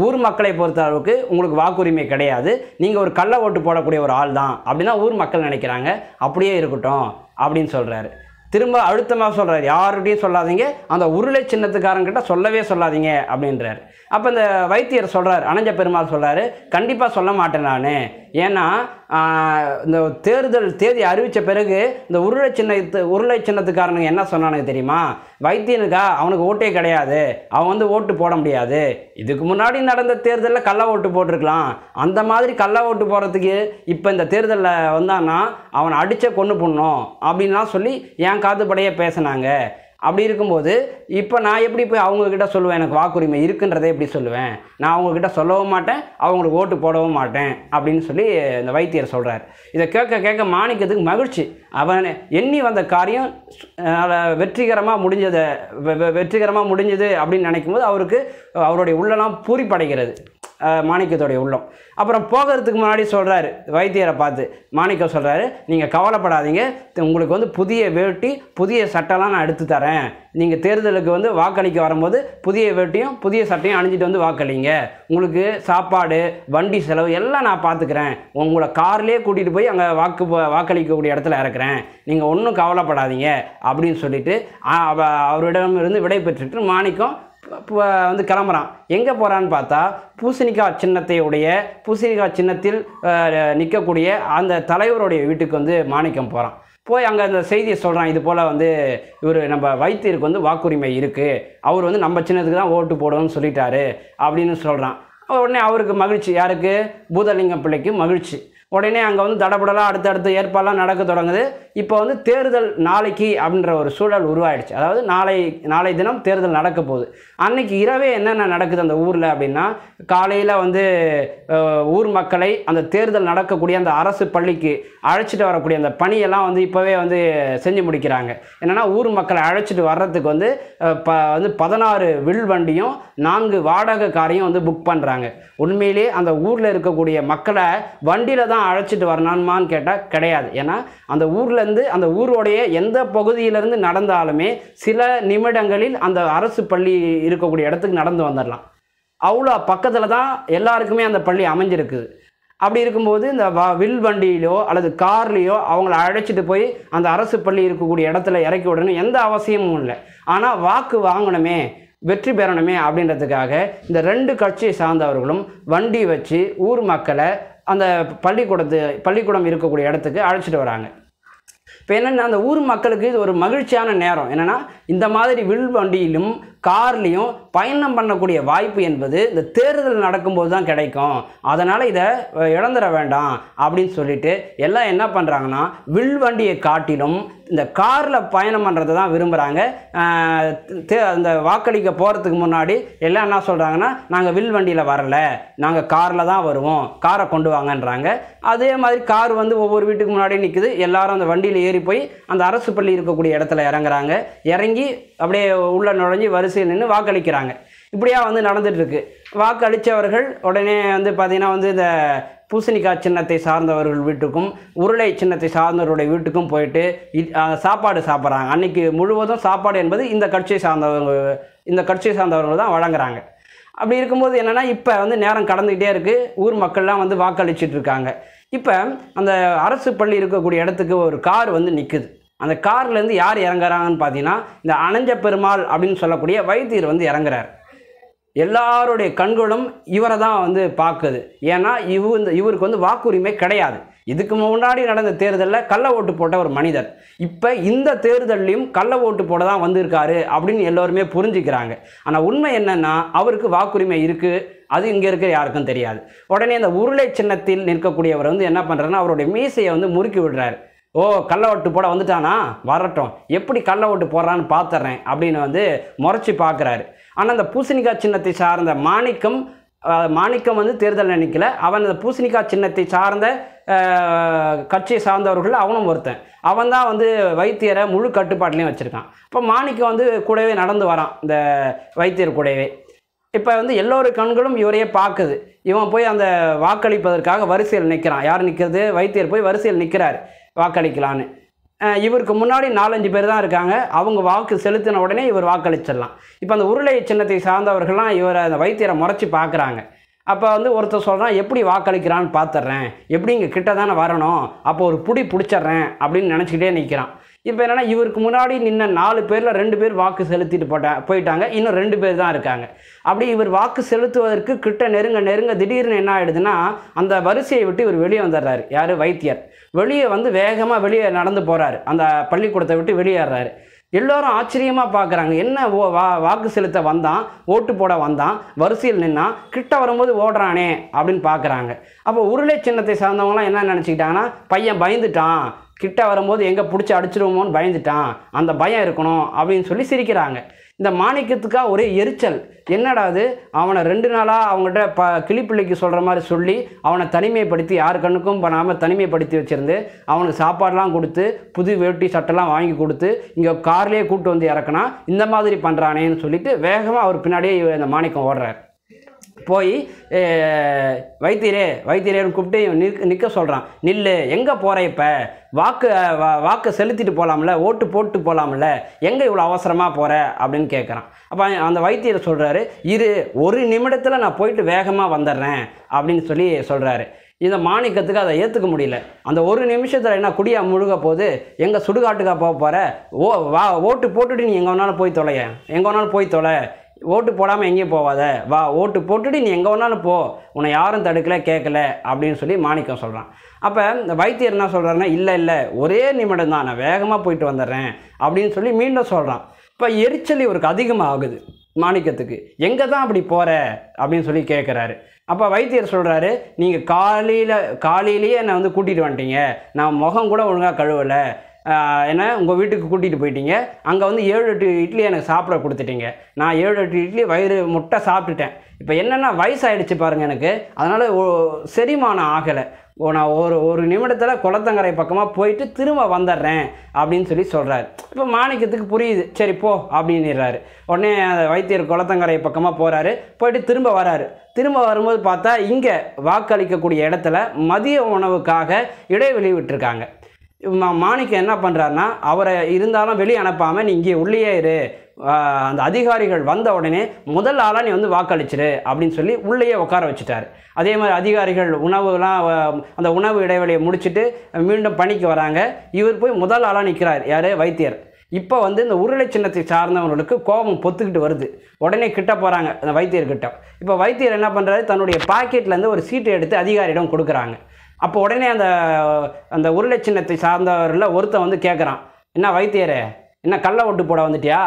ஊர் மக்களை பொறுத்த அளவுக்கு உங்களுக்கு வாக்குரிமை கிடையாது நீங்கள் ஒரு கள்ள ஓட்டு போடக்கூடிய ஒரு ஆள் தான் அப்படின்னா ஊர் மக்கள் நினைக்கிறாங்க அப்படியே இருக்கட்டும் அப்படின்னு சொல்கிறாரு திரும்ப அழுத்தமாக சொல்கிறார் யாருகிட்டையும் சொல்லாதீங்க அந்த உருளை சின்னத்துக்காரங்கிட்ட சொல்லவே சொல்லாதீங்க அப்படின்றார் அப்போ இந்த வைத்தியர் சொல்கிறார் அனஞ்ச பெருமாள் சொல்கிறாரு கண்டிப்பாக சொல்ல மாட்டேன் நான் ஏன்னா இந்த தேர்தல் தேதி அறிவித்த பிறகு இந்த உருளை சின்னத்து உருளை சின்னத்துக்காரனுக்கு என்ன சொன்னானுங்க தெரியுமா வைத்தியனுக்கா அவனுக்கு ஓட்டே கிடையாது அவன் வந்து ஓட்டு போட முடியாது இதுக்கு முன்னாடி நடந்த தேர்தலில் கள்ள ஓட்டு போட்டிருக்கலாம் அந்த மாதிரி கள்ள ஓட்டு போகிறதுக்கு இப்போ இந்த தேர்தலில் வந்தான்னா அவனை அடித்த கொண்டு போடணும் அப்படின்லாம் சொல்லி என் காதுபடையே பேசினாங்க அப்படி இருக்கும்போது இப்போ நான் எப்படி போய் அவங்கக்கிட்ட சொல்லுவேன் எனக்கு வாக்குரிமை இருக்குன்றதை எப்படி சொல்லுவேன் நான் அவங்கக்கிட்ட சொல்லவும் மாட்டேன் அவங்களுக்கு ஓட்டு போடவும் மாட்டேன் அப்படின்னு சொல்லி இந்த வைத்தியர் சொல்கிறார் இதை கேட்க கேட்க மாணிக்கத்துக்கு மகிழ்ச்சி அவன் எண்ணி வந்த காரியம் வெற்றிகரமாக முடிஞ்சதை வெற்றிகரமாக முடிஞ்சது அப்படின்னு நினைக்கும் போது அவருக்கு அவருடைய உள்ளெல்லாம் பூரிப்படைகிறது மாணிக்கத்தோடைய உள்ளம் அப்புறம் போகிறதுக்கு முன்னாடி சொல்கிறாரு வைத்தியரை பார்த்து மாணிக்கம் சொல்கிறாரு நீங்கள் கவலைப்படாதீங்க உங்களுக்கு வந்து புதிய வேட்டி புதிய சட்டைலாம் நான் எடுத்து தரேன் நீங்கள் தேர்தலுக்கு வந்து வாக்களிக்க வரும்போது புதிய வேட்டியும் புதிய சட்டையும் அணிஞ்சிட்டு வந்து வாக்களிங்க உங்களுக்கு சாப்பாடு வண்டி செலவு எல்லாம் நான் பார்த்துக்கிறேன் உங்களை கார்லேயே கூட்டிகிட்டு போய் அங்கே வாக்கு வாக்களிக்கக்கூடிய இடத்துல இறக்குறேன் நீங்கள் ஒன்றும் கவலைப்படாதீங்க அப்படின்னு சொல்லிட்டு அவரிடமிருந்து விடை பெற்றுட்டு மாணிக்கம் வந்து கிளம்புறான் எங்கே போகிறான்னு பார்த்தா பூசணிக்காய் சின்னத்தையுடைய பூசணிக்காய் சின்னத்தில் நிற்கக்கூடிய அந்த தலைவருடைய வீட்டுக்கு வந்து மாணிக்கம் போகிறான் போய் அங்கே அந்த செய்தியை சொல்கிறான் இது போல் வந்து இவர் நம்ம வைத்தியருக்கு வந்து வாக்குரிமை இருக்குது அவர் வந்து நம்ம சின்னத்துக்கு தான் ஓட்டு போடணும்னு சொல்லிட்டாரு அப்படின்னு சொல்கிறான் உடனே அவருக்கு மகிழ்ச்சி யாருக்கு பூதலிங்கம் பிள்ளைக்கு மகிழ்ச்சி உடனே அங்கே வந்து தடபடலாக அடுத்தடுத்த ஏற்பாடெலாம் நடக்க தொடங்குது இப்போ வந்து தேர்தல் நாளைக்கு அப்படின்ற ஒரு சூழல் உருவாயிடுச்சு அதாவது நாளை நாளை தினம் தேர்தல் நடக்க போகுது அன்னைக்கு இரவே என்னென்ன நடக்குது அந்த ஊரில் அப்படின்னா காலையில் வந்து ஊர் மக்களை அந்த தேர்தல் நடக்கக்கூடிய அந்த அரசு பள்ளிக்கு அழைச்சிட்டு வரக்கூடிய அந்த பணியெல்லாம் வந்து இப்போவே வந்து செஞ்சு முடிக்கிறாங்க என்னென்னா ஊர் மக்களை அழைச்சிட்டு வர்றதுக்கு வந்து ப வந்து பதினாறு வில் வண்டியும் நான்கு வாடகை காரையும் வந்து புக் பண்ணுறாங்க உண்மையிலே அந்த ஊரில் இருக்கக்கூடிய மக்களை வண்டியில் தான் அழைச்சிட்டு வரணுமான்னு கேட்டால் கிடையாது ஏன்னா அந்த ஊரில் இருந்து அந்த ஊரோடைய எந்த பகுதியிலிருந்து நடந்தாலுமே சில நிமிடங்களில் அந்த அரசு பள்ளி இருக்கக்கூடிய இடத்துக்கு நடந்து வந்துடலாம் அவ்வளோ பக்கத்தில் தான் எல்லாருக்குமே அந்த பள்ளி அமைஞ்சிருக்குது அப்படி இருக்கும்போது இந்த வ வில் வண்டியிலோ அல்லது கார்லேயோ அவங்கள அழைச்சிட்டு போய் அந்த அரசு பள்ளி இருக்கக்கூடிய இடத்துல இறக்கி விடணும் எந்த அவசியமும் இல்லை ஆனால் வாக்கு வாங்கணுமே வெற்றி பெறணுமே அப்படின்றதுக்காக இந்த ரெண்டு கட்சியை சார்ந்தவர்களும் வண்டி வச்சு ஊர் மக்களை அந்த பள்ளிக்கூடத்து பள்ளிக்கூடம் இருக்கக்கூடிய இடத்துக்கு அழைச்சிட்டு வராங்க இப்போ என்னென்னா அந்த ஊர் மக்களுக்கு இது ஒரு மகிழ்ச்சியான நேரம் என்னென்னா இந்த மாதிரி வில் வண்டியிலும் கார்லேயும் பயணம் பண்ணக்கூடிய வாய்ப்பு என்பது இந்த தேர்தல் நடக்கும்போது தான் கிடைக்கும் அதனால் இதை இழந்துட வேண்டாம் அப்படின்னு சொல்லிட்டு எல்லாம் என்ன பண்ணுறாங்கன்னா வில் வண்டியை காட்டிலும் இந்த காரில் பயணம் பண்ணுறதை தான் விரும்புகிறாங்க அந்த வாக்களிக்க போகிறதுக்கு முன்னாடி எல்லாம் என்ன சொல்கிறாங்கன்னா நாங்கள் வில் வண்டியில் வரலை நாங்கள் காரில் தான் வருவோம் காரை கொண்டு வாங்கன்றாங்க அதே மாதிரி கார் வந்து ஒவ்வொரு வீட்டுக்கு முன்னாடி நிற்குது எல்லாரும் அந்த வண்டியில் ஏறி போய் அந்த அரசு பள்ளி இருக்கக்கூடிய இடத்துல இறங்குறாங்க இறங்கி அப்படியே உள்ளே நுழைஞ்சி வரிசையில் நின்று வாக்களிக்கிறாங்க இப்படியாக வந்து நடந்துகிட்ருக்கு வாக்களித்தவர்கள் உடனே வந்து பார்த்திங்கன்னா வந்து இந்த பூசணிக்காய் சின்னத்தை சார்ந்தவர்கள் வீட்டுக்கும் உருளை சின்னத்தை சார்ந்தவருடைய வீட்டுக்கும் போயிட்டு சாப்பாடு சாப்பிட்றாங்க அன்றைக்கி முழுவதும் சாப்பாடு என்பது இந்த கட்சியை சார்ந்தவங்க இந்த கட்சியை சார்ந்தவர்கள் தான் வழங்குறாங்க அப்படி இருக்கும்போது என்னென்னா இப்போ வந்து நேரம் கடந்துக்கிட்டே இருக்குது ஊர் மக்கள்லாம் வந்து வாக்களிச்சிட்ருக்காங்க இப்போ அந்த அரசு பள்ளி இருக்கக்கூடிய இடத்துக்கு ஒரு கார் வந்து நிற்குது அந்த கார்லேருந்து யார் இறங்குறாங்கன்னு பார்த்தீங்கன்னா இந்த அனஞ்ச பெருமாள் அப்படின்னு சொல்லக்கூடிய வைத்தியர் வந்து இறங்குறார் எல்லாருடைய கண்களும் இவரை தான் வந்து பார்க்குது ஏன்னா இவ இந்த இவருக்கு வந்து வாக்குரிமை கிடையாது இதுக்கு முன்னாடி நடந்த தேர்தலில் கள்ள ஓட்டு போட்ட ஒரு மனிதர் இப்போ இந்த தேர்தலையும் கள்ள ஓட்டு போட தான் வந்திருக்காரு அப்படின்னு எல்லோருமே புரிஞ்சுக்கிறாங்க ஆனால் உண்மை என்னென்னா அவருக்கு வாக்குரிமை இருக்குது அது இங்கே இருக்கிற யாருக்கும் தெரியாது உடனே அந்த உருளை சின்னத்தில் நிற்கக்கூடியவர் வந்து என்ன பண்ணுறாருன்னா அவருடைய மீசையை வந்து முறுக்கி விடுறாரு ஓ கள்ள ஓட்டு போட வந்துட்டானா வரட்டும் எப்படி கள்ள ஓட்டு போடுறான்னு பார்த்துறேன் அப்படின்னு வந்து முறைச்சி பார்க்குறாரு ஆனால் அந்த பூசணிக்காய் சின்னத்தை சார்ந்த மாணிக்கம் மாணிக்கம் வந்து தேர்தல் நினைக்கல அவன் அந்த பூசணிக்காய் சின்னத்தை சார்ந்த கட்சியை சார்ந்தவர்கள் அவனும் ஒருத்தன் அவன் தான் வந்து வைத்தியரை முழு கட்டுப்பாட்டிலையும் வச்சுருக்கான் இப்போ மாணிக்கம் வந்து கூடவே நடந்து வரான் இந்த வைத்தியர் கூடவே இப்போ வந்து எல்லோரு கண்களும் இவரையே பார்க்குது இவன் போய் அந்த வாக்களிப்பதற்காக வரிசையில் நிற்கிறான் யார் நிற்கிறது வைத்தியர் போய் வரிசையில் நிற்கிறார் வாக்களிக்கலான்னு இவருக்கு முன்னாடி நாலஞ்சு பேர் தான் இருக்காங்க அவங்க வாக்கு செலுத்தின உடனே இவர் வாக்களிச்சிடலாம் இப்போ அந்த உருளை சின்னத்தை சார்ந்தவர்கள்லாம் இவரை அந்த வைத்தியரை முறைச்சி பார்க்குறாங்க அப்போ வந்து ஒருத்தர் சொல்கிறான் எப்படி வாக்களிக்கிறான்னு பார்த்துட்றேன் எப்படி இங்கே கிட்ட தானே வரணும் அப்போ ஒரு புடி பிடிச்சிட்றேன் அப்படின்னு நினச்சிக்கிட்டே நிற்கிறான் இப்போ என்னென்னா இவருக்கு முன்னாடி நின்ன நாலு பேரில் ரெண்டு பேர் வாக்கு செலுத்திட்டு போட்டா போயிட்டாங்க இன்னும் ரெண்டு பேர் தான் இருக்காங்க அப்படி இவர் வாக்கு செலுத்துவதற்கு கிட்ட நெருங்க நெருங்க திடீர்னு என்ன ஆகிடுதுன்னா அந்த வரிசையை விட்டு இவர் வெளியே வந்துடுறாரு யார் வைத்தியர் வெளியே வந்து வேகமாக வெளியே நடந்து போகிறாரு அந்த பள்ளிக்கூடத்தை விட்டு வெளியேறாரு எல்லோரும் ஆச்சரியமாக பார்க்குறாங்க என்ன ஓ வா வாக்கு செலுத்த வந்தான் ஓட்டு போட வந்தான் வரிசையில் நின்னான் கிட்ட வரும்போது ஓடுறானே அப்படின்னு பார்க்குறாங்க அப்போ உருளை சின்னத்தை சார்ந்தவங்களாம் என்ன நினச்சிக்கிட்டாங்கன்னா பையன் பயந்துட்டான் கிட்ட வரும்போது எங்கே பிடிச்சி அடிச்சிருவோமோன்னு பயந்துட்டான் அந்த பயம் இருக்கணும் அப்படின்னு சொல்லி சிரிக்கிறாங்க இந்த மாணிக்கத்துக்காக ஒரே எரிச்சல் என்னடாது அவனை ரெண்டு நாளாக அவங்ககிட்ட ப கிளிப்பிள்ளைக்கு சொல்கிற மாதிரி சொல்லி அவனை தனிமைப்படுத்தி யார் கண்ணுக்கும் பண்ணாமல் தனிமைப்படுத்தி வச்சுருந்து அவனுக்கு சாப்பாடெலாம் கொடுத்து புது வேட்டி சட்டெல்லாம் வாங்கி கொடுத்து இங்கே கார்லேயே கூப்பிட்டு வந்து இறக்குனா இந்த மாதிரி பண்ணுறானேன்னு சொல்லிட்டு வேகமாக அவர் பின்னாடியே இந்த மாணிக்கம் ஓடுறார் போய் வைத்தியரே வைத்தியரேன்னு கூப்பிட்டு நிற்க நிற்க சொல்கிறான் நில் எங்கே போகிற இப்போ வாக்கு வாக்கு செலுத்திட்டு போகலாம்ல ஓட்டு போட்டு போகலாம்ல எங்கே இவ்வளோ அவசரமாக போகிற அப்படின்னு கேட்குறான் அப்போ அந்த வைத்தியர் சொல்கிறாரு இரு ஒரு நிமிடத்தில் நான் போயிட்டு வேகமாக வந்துடுறேன் அப்படின்னு சொல்லி சொல்கிறாரு இந்த மாணிக்கத்துக்கு அதை ஏற்றுக்க முடியல அந்த ஒரு நிமிஷத்தில் என்ன குடியா முழுக போது எங்கள் சுடுகாட்டுக்கா போக போகிற ஓ வா ஓட்டு போட்டுட்டு நீ எங்கே வேணாலும் போய் தொலைய எங்கே வேணாலும் போய் தொலை ஓட்டு போடாமல் எங்கேயும் போவாத வா ஓட்டு போட்டுட்டு நீ எங்கே வேணாலும் போ உன்னை யாரும் தடுக்கலை கேட்கல அப்படின்னு சொல்லி மாணிக்கம் சொல்கிறான் அப்போ இந்த வைத்தியர் என்ன சொல்கிறாருன்னா இல்லை இல்லை ஒரே நிமிடம் தான் நான் வேகமாக போயிட்டு வந்துடுறேன் அப்படின்னு சொல்லி மீண்டும் சொல்கிறான் இப்போ எரிச்சல் இவருக்கு அதிகமாக ஆகுது மாணிக்கத்துக்கு எங்கே தான் அப்படி போகிற அப்படின்னு சொல்லி கேட்குறாரு அப்போ வைத்தியர் சொல்கிறாரு நீங்கள் காலையில் காலையிலேயே என்னை வந்து கூட்டிகிட்டு வந்துட்டீங்க நான் முகம் கூட ஒழுங்காக கழுவலை என்ன உங்கள் வீட்டுக்கு கூட்டிகிட்டு போயிட்டீங்க அங்கே வந்து ஏழு எட்டு இட்லி எனக்கு சாப்பிட கொடுத்துட்டீங்க நான் ஏழு எட்டு இட்லி வயிறு முட்டை சாப்பிட்டுட்டேன் இப்போ என்னென்னா வயசாகிடுச்சு பாருங்கள் எனக்கு அதனால் செரிமானம் ஆகலை நான் ஒரு ஒரு நிமிடத்தில் குளத்தங்கரை பக்கமாக போயிட்டு திரும்ப வந்துடுறேன் அப்படின்னு சொல்லி சொல்கிறாரு இப்போ மாணிக்கத்துக்கு புரியுது சரி போ அப்படின்னுறாரு உடனே அந்த வைத்தியர் குளத்தங்கரை பக்கமாக போகிறாரு போயிட்டு திரும்ப வராரு திரும்ப வரும்போது பார்த்தா இங்கே வாக்களிக்கக்கூடிய இடத்துல மதிய உணவுக்காக இடைவெளி விட்டுருக்காங்க மாணிக்கம் என்ன பண்ணுறாருன்னா அவரை இருந்தாலும் வெளியே அனுப்பாமல் நீ இங்கே உள்ளேயே இரு அந்த அதிகாரிகள் வந்த உடனே முதல் ஆளாக நீ வந்து வாக்களிச்சிரு அப்படின்னு சொல்லி உள்ளேயே உட்கார வச்சுட்டார் அதே மாதிரி அதிகாரிகள் உணவுலாம் அந்த உணவு இடைவெளியை முடிச்சுட்டு மீண்டும் பணிக்கு வராங்க இவர் போய் முதல் ஆளாக நிற்கிறார் யார் வைத்தியர் இப்போ வந்து இந்த உருளை சின்னத்தை சார்ந்தவங்களுக்கு கோபம் பொத்துக்கிட்டு வருது உடனே கிட்ட போகிறாங்க அந்த வைத்தியர்கிட்ட இப்போ வைத்தியர் என்ன பண்ணுறாரு தன்னுடைய பாக்கெட்லேருந்து ஒரு சீட்டை எடுத்து அதிகாரியிடம் கொடுக்குறாங்க அப்போ உடனே அந்த அந்த உருளை சின்னத்தை சார்ந்தவரில் ஒருத்தன் வந்து கேட்குறான் என்ன வைத்தியரே என்ன கள்ள ஓட்டு போட வந்துட்டியா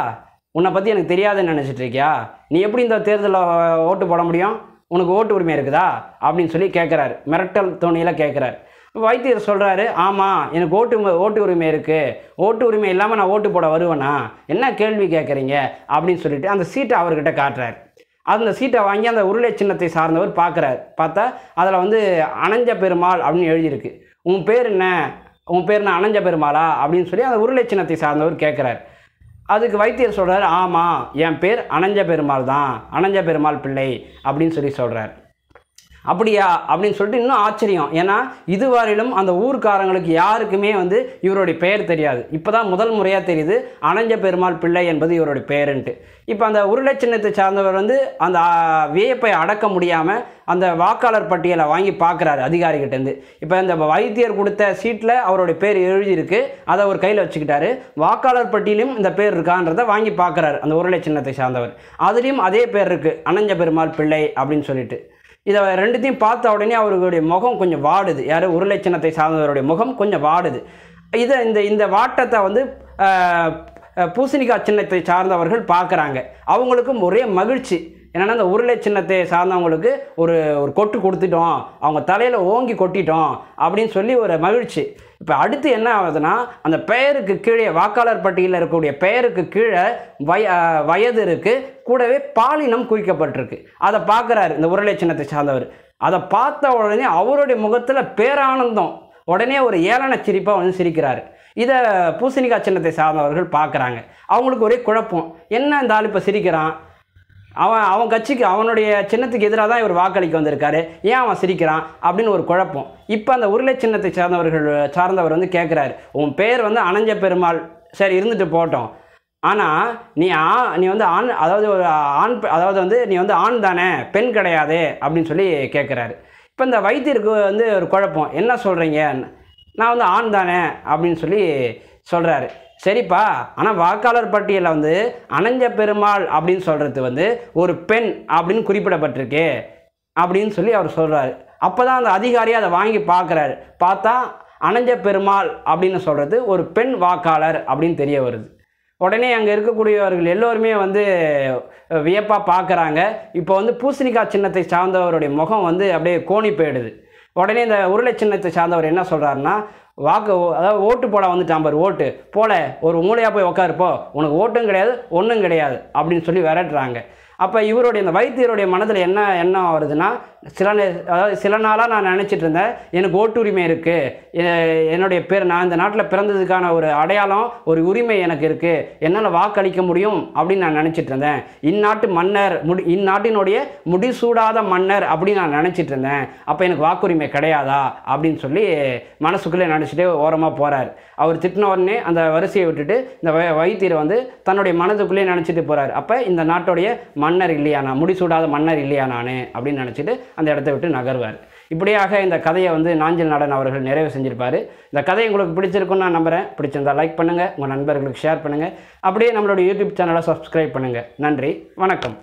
உன்னை பற்றி எனக்கு தெரியாதுன்னு நினச்சிட்டு இருக்கியா நீ எப்படி இந்த தேர்தலில் ஓட்டு போட முடியும் உனக்கு ஓட்டு உரிமை இருக்குதா அப்படின்னு சொல்லி கேட்குறாரு மிரட்டல் தோணியில் கேட்குறாரு வைத்தியர் சொல்கிறாரு ஆமாம் எனக்கு ஓட்டு ஓட்டு உரிமை இருக்குது ஓட்டு உரிமை இல்லாமல் நான் ஓட்டு போட வருவேனா என்ன கேள்வி கேட்குறீங்க அப்படின்னு சொல்லிட்டு அந்த சீட்டை அவர்கிட்ட காட்டுறாரு அந்த சீட்டை வாங்கி அந்த உருளை சின்னத்தை சார்ந்தவர் பார்க்குறாரு பார்த்தா அதில் வந்து அணஞ்ச பெருமாள் அப்படின்னு எழுதியிருக்கு உன் பேர் என்ன உன் பேர் என்ன அணஞ்ச பெருமாளா அப்படின்னு சொல்லி அந்த உருளை சின்னத்தை சார்ந்தவர் கேட்குறாரு அதுக்கு வைத்தியர் சொல்கிறார் ஆமாம் என் பேர் அணஞ்ச பெருமாள் தான் அணஞ்ச பெருமாள் பிள்ளை அப்படின்னு சொல்லி சொல்கிறார் அப்படியா அப்படின்னு சொல்லிட்டு இன்னும் ஆச்சரியம் ஏன்னா இதுவரையிலும் அந்த ஊர்க்காரங்களுக்கு யாருக்குமே வந்து இவருடைய பெயர் தெரியாது இப்போ தான் முதல் முறையாக தெரியுது அனஞ்ச பெருமாள் பிள்ளை என்பது இவருடைய பேருன்ட்டு இப்போ அந்த உருளை சின்னத்தை சார்ந்தவர் வந்து அந்த வியப்பை அடக்க முடியாமல் அந்த வாக்காளர் பட்டியலை வாங்கி பார்க்குறாரு அதிகாரிகிட்டேருந்து இப்போ இந்த வைத்தியர் கொடுத்த சீட்டில் அவருடைய பேர் எழுதியிருக்கு அதை அவர் கையில் வச்சுக்கிட்டாரு வாக்காளர் பட்டியலையும் இந்த பேர் இருக்கான்றதை வாங்கி பார்க்குறாரு அந்த உருளை சின்னத்தை சார்ந்தவர் அதுலேயும் அதே பேர் இருக்குது அனஞ்ச பெருமாள் பிள்ளை அப்படின்னு சொல்லிட்டு இதை ரெண்டுத்தையும் பார்த்த உடனே அவர்களுடைய முகம் கொஞ்சம் வாடுது யார் ஒரு சார்ந்தவருடைய முகம் கொஞ்சம் வாடுது இதை இந்த இந்த வாட்டத்தை வந்து பூசணிக்காய் சின்னத்தை சார்ந்தவர்கள் பார்க்குறாங்க அவங்களுக்கும் ஒரே மகிழ்ச்சி என்னென்னா அந்த உருளை சின்னத்தை சார்ந்தவங்களுக்கு ஒரு ஒரு கொட்டு கொடுத்துட்டோம் அவங்க தலையில் ஓங்கி கொட்டிட்டோம் அப்படின்னு சொல்லி ஒரு மகிழ்ச்சி இப்போ அடுத்து என்ன ஆகுதுன்னா அந்த பெயருக்கு கீழே வாக்காளர் பட்டியலில் இருக்கக்கூடிய பெயருக்கு கீழே வய வயது இருக்குது கூடவே பாலினம் குவிக்கப்பட்டிருக்கு அதை பார்க்குறாரு இந்த உருளை சின்னத்தை சார்ந்தவர் அதை பார்த்த உடனே அவருடைய முகத்தில் பேரானந்தம் உடனே ஒரு ஏளன சிரிப்பாக வந்து சிரிக்கிறார் இதை பூசணிக்காய் சின்னத்தை சார்ந்தவர்கள் பார்க்குறாங்க அவங்களுக்கு ஒரே குழப்பம் என்ன இந்த ஆள் இப்போ சிரிக்கிறான் அவன் அவன் கட்சிக்கு அவனுடைய சின்னத்துக்கு எதிராக தான் இவர் வாக்களிக்க வந்திருக்காரு ஏன் அவன் சிரிக்கிறான் அப்படின்னு ஒரு குழப்பம் இப்போ அந்த உருளை சின்னத்தை சார்ந்தவர்கள் சார்ந்தவர் வந்து கேட்குறாரு உன் பேர் வந்து அனஞ்ச பெருமாள் சரி இருந்துட்டு போட்டோம் ஆனால் நீ ஆ நீ வந்து ஆண் அதாவது ஒரு ஆண் அதாவது வந்து நீ வந்து ஆண் தானே பெண் கிடையாது அப்படின்னு சொல்லி கேட்குறாரு இப்போ இந்த வைத்தியருக்கு வந்து ஒரு குழப்பம் என்ன சொல்கிறீங்க நான் வந்து ஆண் தானே அப்படின்னு சொல்லி சொல்கிறாரு சரிப்பா ஆனால் வாக்காளர் பட்டியலில் வந்து அனஞ்ச பெருமாள் அப்படின்னு சொல்கிறது வந்து ஒரு பெண் அப்படின்னு குறிப்பிடப்பட்டிருக்கு அப்படின்னு சொல்லி அவர் சொல்கிறாரு அப்போ தான் அந்த அதிகாரியை அதை வாங்கி பார்க்குறாரு பார்த்தா அனஞ்ச பெருமாள் அப்படின்னு சொல்கிறது ஒரு பெண் வாக்காளர் அப்படின்னு தெரிய வருது உடனே அங்கே இருக்கக்கூடியவர்கள் எல்லோருமே வந்து வியப்பாக பார்க்குறாங்க இப்போ வந்து பூசணிக்காய் சின்னத்தை சார்ந்தவருடைய முகம் வந்து அப்படியே கோணி போயிடுது உடனே இந்த உருளை சின்னத்தை சார்ந்தவர் என்ன சொல்கிறாருன்னா வாக்கு அதாவது ஓட்டு போட வந்துட்டான் பாரு ஓட்டு போல ஒரு மூளையாக போய் உக்காருப்போ உனக்கு ஓட்டும் கிடையாது ஒன்றும் கிடையாது அப்படின்னு சொல்லி விரட்டுறாங்க அப்போ இவருடைய இந்த வைத்தியருடைய மனதில் என்ன என்ன வருதுன்னா சில அதாவது சில நாளாக நான் நினச்சிட்டு இருந்தேன் எனக்கு ஓட்டுரிமை இருக்குது என்னுடைய பேர் நான் இந்த நாட்டில் பிறந்ததுக்கான ஒரு அடையாளம் ஒரு உரிமை எனக்கு இருக்குது என்னால் வாக்களிக்க முடியும் அப்படின்னு நான் நினச்சிட்டு இருந்தேன் இந்நாட்டு மன்னர் முடி இந்நாட்டினுடைய முடிசூடாத மன்னர் அப்படின்னு நான் நினச்சிட்டு இருந்தேன் அப்போ எனக்கு வாக்குரிமை கிடையாதா அப்படின்னு சொல்லி மனசுக்குள்ளே நினச்சிட்டு ஓரமாக போகிறார் அவர் திட்டின உடனே அந்த வரிசையை விட்டுட்டு இந்த வைத்தியர் வந்து தன்னுடைய மனதுக்குள்ளேயே நினச்சிட்டு போகிறார் அப்போ இந்த நாட்டுடைய மன் மன்னர் இல்லையா நான் முடிசூடாத மன்னர் இல்லையா நான் அப்படின்னு நினச்சிட்டு அந்த இடத்த விட்டு நகர்வார் இப்படியாக இந்த கதையை வந்து நாஞ்சல் நாடன் அவர்கள் நிறைவு செஞ்சிருப்பார் இந்த கதை உங்களுக்கு பிடிச்சிருக்குன்னு நான் நம்புகிறேன் பிடிச்சிருந்தால் லைக் பண்ணுங்கள் உங்கள் நண்பர்களுக்கு ஷேர் பண்ணுங்கள் அப்படியே நம்மளோட யூடியூப் சேனலை சப்ஸ்கிரைப் பண்ணுங்கள் நன்றி வணக்கம்